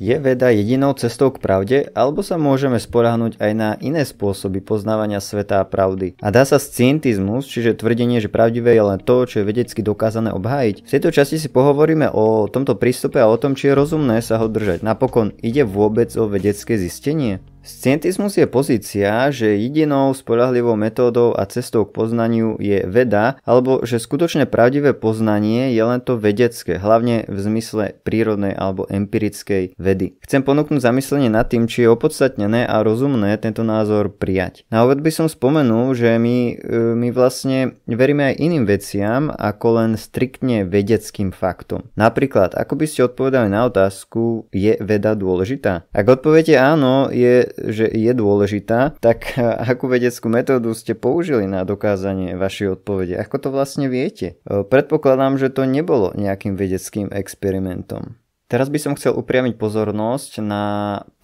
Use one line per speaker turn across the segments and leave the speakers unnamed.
Je veda jedinou cestou k pravde, alebo sa môžeme spolahnúť aj na iné spôsoby poznávania sveta a pravdy? A dá sa scientizmus, čiže tvrdenie, že pravdivé je len to, čo je vedecky dokázané obhájiť? V tejto časti si pohovoríme o tomto prístupe a o tom, či je rozumné sa ho držať. Napokon, ide vôbec o vedecké zistenie? Scientizmus je pozícia, že jedinou spolahlivou metódou a cestou k poznaniu je veda, alebo že skutočne pravdivé poznanie je len to vedecké, hlavne v zmysle prírodnej alebo empirickej vedy. Chcem ponúknuť zamyslenie nad tým, či je opodstatnené a rozumné tento názor prijať. Na úvod by som spomenul, že my, e, my vlastne veríme aj iným veciam ako len striktne vedeckým faktom. Napríklad, ako by ste odpovedali na otázku, je veda dôležitá? Ak odpoviete áno, je že je dôležitá, tak e, akú vedeckú metódu ste použili na dokázanie vašej odpovede? Ako to vlastne viete? E, predpokladám, že to nebolo nejakým vedeckým experimentom. Teraz by som chcel upriamiť pozornosť na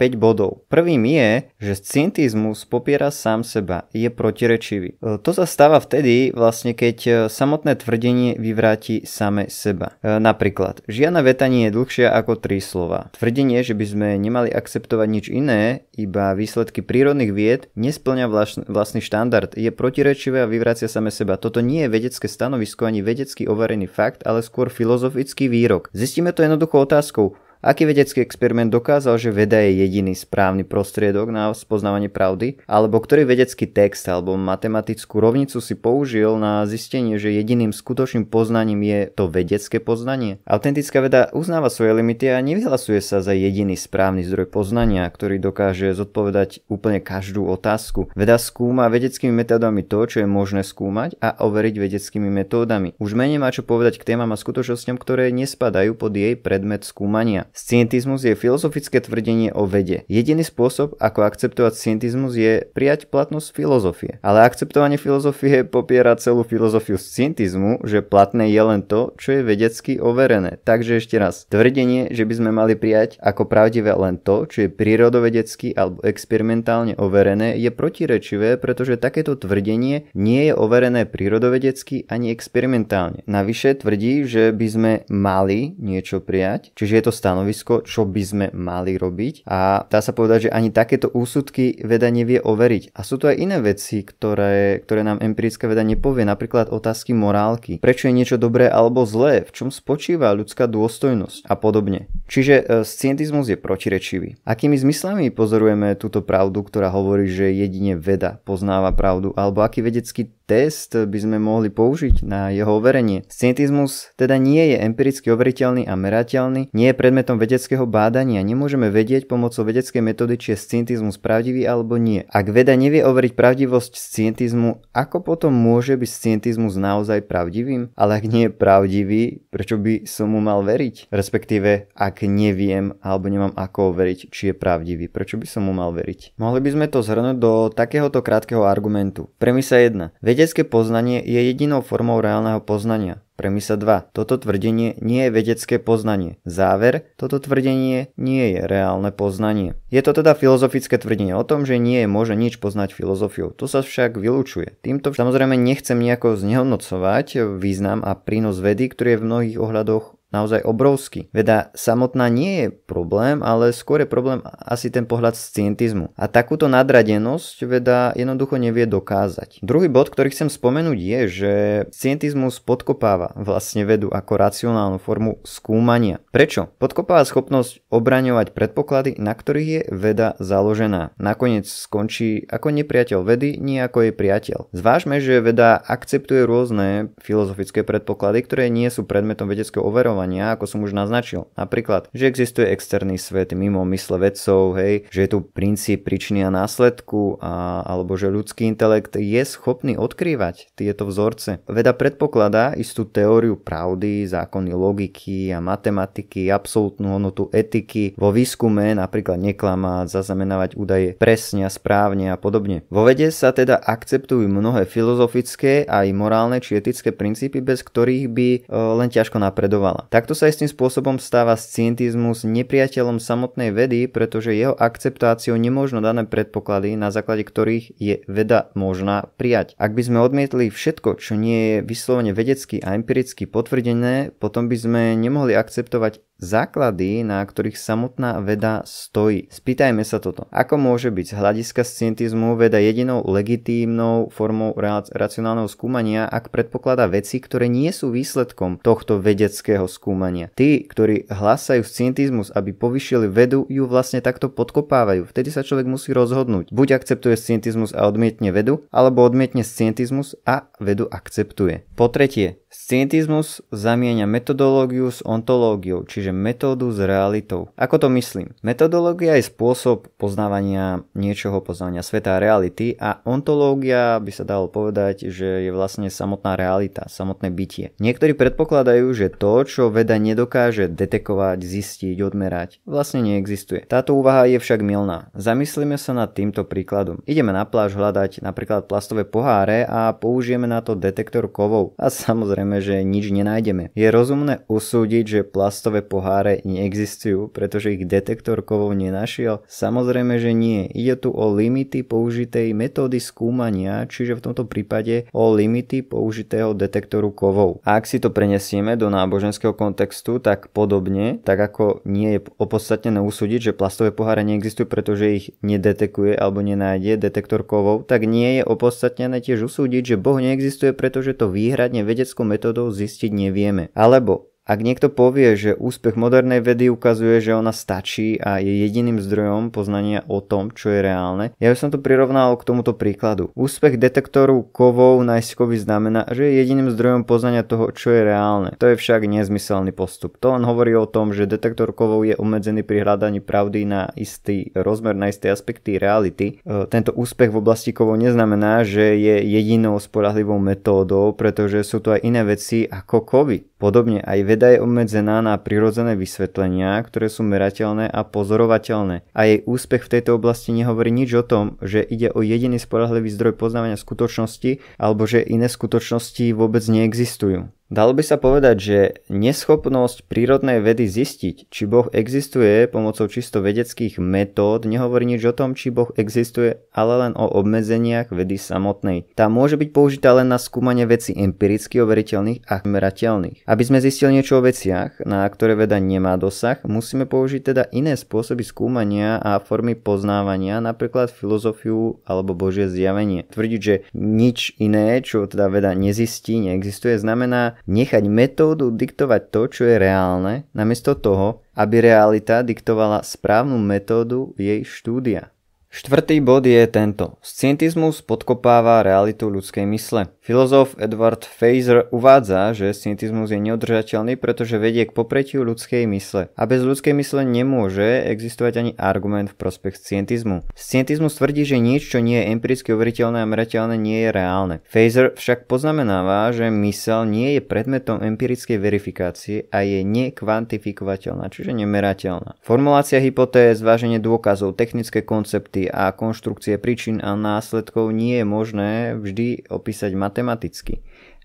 5 bodov. Prvým je, že scientizmus popiera sám seba, je protirečivý. E, to sa stáva vtedy, vlastne keď e, samotné tvrdenie vyvráti same seba. E, napríklad, žiadna veta nie je dlhšia ako 3 slova. Tvrdenie, že by sme nemali akceptovať nič iné, iba výsledky prírodných vied, nesplňa vlastný štandard, je protirečivé a vyvrácia same seba. Toto nie je vedecké stanovisko ani vedecký overený fakt, ale skôr filozofický výrok. Zistíme to jednoducho otázku. Michael Aký vedecký experiment dokázal, že veda je jediný správny prostriedok na spoznávanie pravdy, alebo ktorý vedecký text alebo matematickú rovnicu si použil na zistenie, že jediným skutočným poznaním je to vedecké poznanie. Autentická veda uznáva svoje limity a nevyhlasuje sa za jediný správny zdroj poznania, ktorý dokáže zodpovedať úplne každú otázku. Veda skúma vedeckými metódami to, čo je možné skúmať a overiť vedeckými metódami. Už menej má čo povedať k témam a skutočnostiam, ktoré nespadajú pod jej predmet skúmania. Scientizmus je filozofické tvrdenie o vede. Jediný spôsob, ako akceptovať scientizmus je prijať platnosť filozofie. Ale akceptovanie filozofie popiera celú filozofiu scientizmu, že platné je len to, čo je vedecky overené. Takže ešte raz, tvrdenie, že by sme mali prijať ako pravdivé len to, čo je prírodovedecky alebo experimentálne overené, je protirečivé, pretože takéto tvrdenie nie je overené prírodovedecky ani experimentálne. Navyše tvrdí, že by sme mali niečo prijať, čiže je to stanovené stanovisko, čo by sme mali robiť a dá sa povedať, že ani takéto úsudky veda nevie overiť. A sú to aj iné veci, ktoré, ktoré nám empirická veda nepovie, napríklad otázky morálky. Prečo je niečo dobré alebo zlé? V čom spočíva ľudská dôstojnosť a podobne. Čiže e, scientizmus je protirečivý. Akými zmyslami pozorujeme túto pravdu, ktorá hovorí, že jedine veda poznáva pravdu, alebo aký vedecký test by sme mohli použiť na jeho overenie? Scientizmus teda nie je empiricky overiteľný a merateľný, nie je predmetom vedeckého bádania, nemôžeme vedieť pomocou vedeckej metódy, či je scientizmus pravdivý alebo nie. Ak veda nevie overiť pravdivosť scientizmu, ako potom môže byť scientizmus naozaj pravdivým? Ale ak nie je pravdivý, prečo by som mu mal veriť? Respektíve, ak ak neviem alebo nemám ako overiť, či je pravdivý. Prečo by som mu mal veriť? Mohli by sme to zhrnúť do takéhoto krátkeho argumentu. Premisa 1. Vedecké poznanie je jedinou formou reálneho poznania. Premisa 2. Toto tvrdenie nie je vedecké poznanie. Záver. Toto tvrdenie nie je reálne poznanie. Je to teda filozofické tvrdenie o tom, že nie je možné nič poznať filozofiou. To sa však vylúčuje. Týmto samozrejme nechcem nejako znehodnocovať význam a prínos vedy, ktorý je v mnohých ohľadoch naozaj obrovský. Veda samotná nie je problém, ale skôr je problém asi ten pohľad scientizmu. A takúto nadradenosť veda jednoducho nevie dokázať. Druhý bod, ktorý chcem spomenúť je, že scientizmus podkopáva vlastne vedu ako racionálnu formu skúmania. Prečo? Podkopáva schopnosť obraňovať predpoklady, na ktorých je veda založená. Nakoniec skončí ako nepriateľ vedy, nie ako jej priateľ. Zvážme, že veda akceptuje rôzne filozofické predpoklady, ktoré nie sú predmetom vedeckého overov pomenovania, ako som už naznačil. Napríklad, že existuje externý svet mimo mysle vedcov, hej, že je tu princíp príčiny a následku, a, alebo že ľudský intelekt je schopný odkrývať tieto vzorce. Veda predpokladá istú teóriu pravdy, zákony logiky a matematiky, absolútnu hodnotu etiky vo výskume, napríklad neklamať, zaznamenávať údaje presne a správne a podobne. Vo vede sa teda akceptujú mnohé filozofické aj morálne či etické princípy, bez ktorých by e, len ťažko napredovala. Takto sa istým spôsobom stáva scientizmus nepriateľom samotnej vedy, pretože jeho akceptáciou nemôžno dané predpoklady, na základe ktorých je veda možná prijať. Ak by sme odmietli všetko, čo nie je vyslovene vedecky a empiricky potvrdené, potom by sme nemohli akceptovať základy, na ktorých samotná veda stojí. Spýtajme sa toto. Ako môže byť z hľadiska scientizmu veda jedinou legitímnou formou racionálneho skúmania, ak predpokladá veci, ktoré nie sú výsledkom tohto vedeckého skúmania? Tí, ktorí hlásajú scientizmus, aby povyšili vedu, ju vlastne takto podkopávajú. Vtedy sa človek musí rozhodnúť. Buď akceptuje scientizmus a odmietne vedu, alebo odmietne scientizmus a vedu akceptuje. Po tretie, scientizmus zamieňa metodológiu s ontológiou, čiže že metódu s realitou. Ako to myslím? Metodológia je spôsob poznávania niečoho, poznávania sveta a reality a ontológia by sa dalo povedať, že je vlastne samotná realita, samotné bytie. Niektorí predpokladajú, že to, čo veda nedokáže detekovať, zistiť, odmerať, vlastne neexistuje. Táto úvaha je však milná. Zamyslíme sa nad týmto príkladom. Ideme na pláž hľadať napríklad plastové poháre a použijeme na to detektor kovov a samozrejme, že nič nenájdeme. Je rozumné usúdiť, že plastové poháre poháre neexistujú, pretože ich detektor kovov nenašiel? Samozrejme, že nie. Ide tu o limity použitej metódy skúmania, čiže v tomto prípade o limity použitého detektoru kovov. A ak si to prenesieme do náboženského kontextu, tak podobne, tak ako nie je opodstatnené usúdiť, že plastové poháre neexistujú, pretože ich nedetekuje alebo nenájde detektor kovov, tak nie je opodstatnené tiež usúdiť, že Boh neexistuje, pretože to výhradne vedeckou metódou zistiť nevieme. Alebo ak niekto povie, že úspech modernej vedy ukazuje, že ona stačí a je jediným zdrojom poznania o tom, čo je reálne, ja by som to prirovnal k tomuto príkladu. Úspech detektoru kovov nájsťkovi znamená, že je jediným zdrojom poznania toho, čo je reálne. To je však nezmyselný postup. To len hovorí o tom, že detektor kovov je obmedzený pri hľadaní pravdy na istý rozmer, na isté aspekty reality. E, tento úspech v oblasti kovov neznamená, že je jedinou spolahlivou metódou, pretože sú tu aj iné veci ako kovy. Podobne aj ved veda je obmedzená na prirodzené vysvetlenia, ktoré sú merateľné a pozorovateľné a jej úspech v tejto oblasti nehovorí nič o tom, že ide o jediný spolahlivý zdroj poznávania skutočnosti alebo že iné skutočnosti vôbec neexistujú. Dalo by sa povedať, že neschopnosť prírodnej vedy zistiť, či Boh existuje pomocou čisto vedeckých metód, nehovorí nič o tom, či Boh existuje, ale len o obmedzeniach vedy samotnej. Tá môže byť použitá len na skúmanie veci empiricky overiteľných a merateľných. Aby sme zistili niečo o veciach, na ktoré veda nemá dosah, musíme použiť teda iné spôsoby skúmania a formy poznávania, napríklad filozofiu alebo božie zjavenie. Tvrdiť, že nič iné, čo teda veda nezistí, neexistuje, znamená nechať metódu diktovať to, čo je reálne, namiesto toho, aby realita diktovala správnu metódu jej štúdia. Štvrtý bod je tento. Scientizmus podkopáva realitu ľudskej mysle. Filozof Edward Fazer uvádza, že scientizmus je neodržateľný, pretože vedie k popretiu ľudskej mysle. A bez ľudskej mysle nemôže existovať ani argument v prospech scientizmu. Scientizmus tvrdí, že nič, čo nie je empiricky overiteľné a merateľné, nie je reálne. Fazer však poznamenáva, že mysel nie je predmetom empirickej verifikácie a je nekvantifikovateľná, čiže nemerateľná. Formulácia hypotéz, váženie dôkazov, technické koncepty, reality a konštrukcie príčin a následkov nie je možné vždy opísať matematicky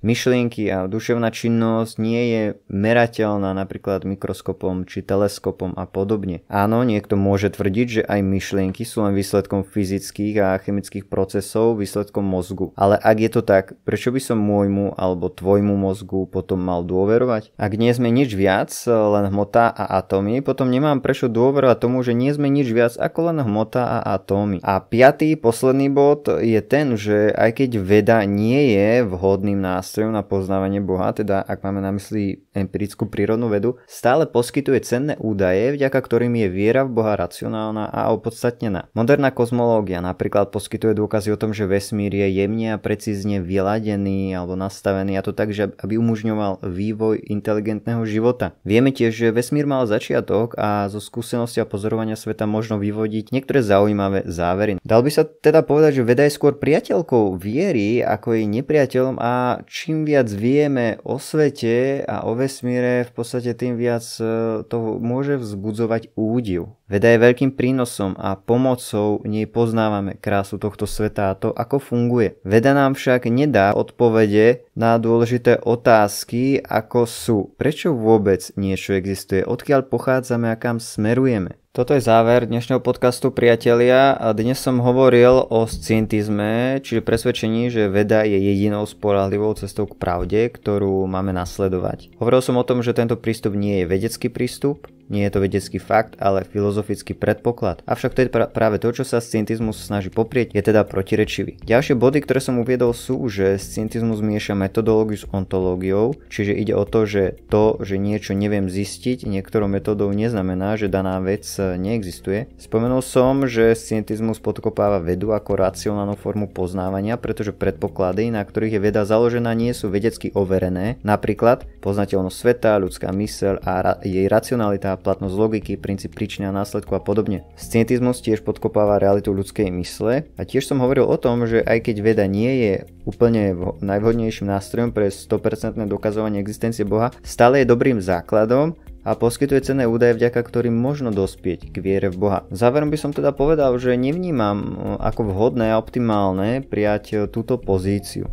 myšlienky a duševná činnosť nie je merateľná napríklad mikroskopom či teleskopom a podobne. Áno, niekto môže tvrdiť, že aj myšlienky sú len výsledkom fyzických a chemických procesov, výsledkom mozgu. Ale ak je to tak, prečo by som môjmu alebo tvojmu mozgu potom mal dôverovať? Ak nie sme nič viac, len hmota a atómy, potom nemám prečo dôverovať tomu, že nie sme nič viac ako len hmota a atómy. A piatý, posledný bod je ten, že aj keď veda nie je vhodným nástrojom, nástrojov na poznávanie Boha, teda ak máme na mysli empirickú prírodnú vedu, stále poskytuje cenné údaje, vďaka ktorým je viera v Boha racionálna a opodstatnená. Moderná kozmológia napríklad poskytuje dôkazy o tom, že vesmír je jemne a precízne vyladený alebo nastavený a to tak, že aby umožňoval vývoj inteligentného života. Vieme tiež, že vesmír mal začiatok a zo skúsenosti a pozorovania sveta možno vyvodiť niektoré zaujímavé závery. Dal by sa teda povedať, že veda je skôr priateľkou viery ako jej nepriateľom a či čím viac vieme o svete a o vesmíre, v podstate tým viac e, to môže vzbudzovať údiv. Veda je veľkým prínosom a pomocou nej poznávame krásu tohto sveta a to, ako funguje. Veda nám však nedá odpovede na dôležité otázky, ako sú, prečo vôbec niečo existuje, odkiaľ pochádzame a kam smerujeme. Toto je záver dnešného podcastu, priatelia. A dnes som hovoril o scientizme, čiže presvedčení, že veda je jedinou spolahlivou cestou k pravde, ktorú máme nasledovať. Hovoril som o tom, že tento prístup nie je vedecký prístup, nie je to vedecký fakt, ale filozofický predpoklad. Avšak to je pra- práve to, čo sa scientizmus snaží poprieť, je teda protirečivý. Ďalšie body, ktoré som uviedol sú, že scientizmus mieša metodológiu s ontológiou, čiže ide o to, že to, že niečo neviem zistiť niektorou metodou neznamená, že daná vec e, neexistuje. Spomenul som, že scientizmus podkopáva vedu ako racionálnu formu poznávania, pretože predpoklady, na ktorých je veda založená, nie sú vedecky overené, napríklad poznateľnosť sveta, ľudská myseľ a ra- jej racionalita a platnosť logiky, princíp príčiny a následku a podobne. Scientizmus tiež podkopáva realitu ľudskej mysle a tiež som hovoril o tom, že aj keď veda nie je úplne najvhodnejším nástrojom pre 100% dokazovanie existencie Boha, stále je dobrým základom a poskytuje cenné údaje, vďaka ktorým možno dospieť k viere v Boha. Záverom by som teda povedal, že nevnímam e, ako vhodné a optimálne prijať e, túto pozíciu.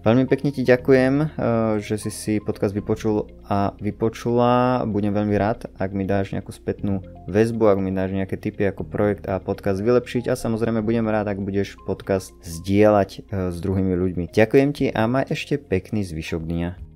Veľmi pekne ti ďakujem, eh, že si si podcast vypočul a vypočula. Budem veľmi rád, ak mi dáš nejakú spätnú väzbu, ak mi dáš nejaké tipy ako projekt a podcast vylepšiť a samozrejme budem rád, ak budeš podcast zdieľať eh, s druhými ľuďmi. Ďakujem ti a maj ešte pekný zvyšok dňa.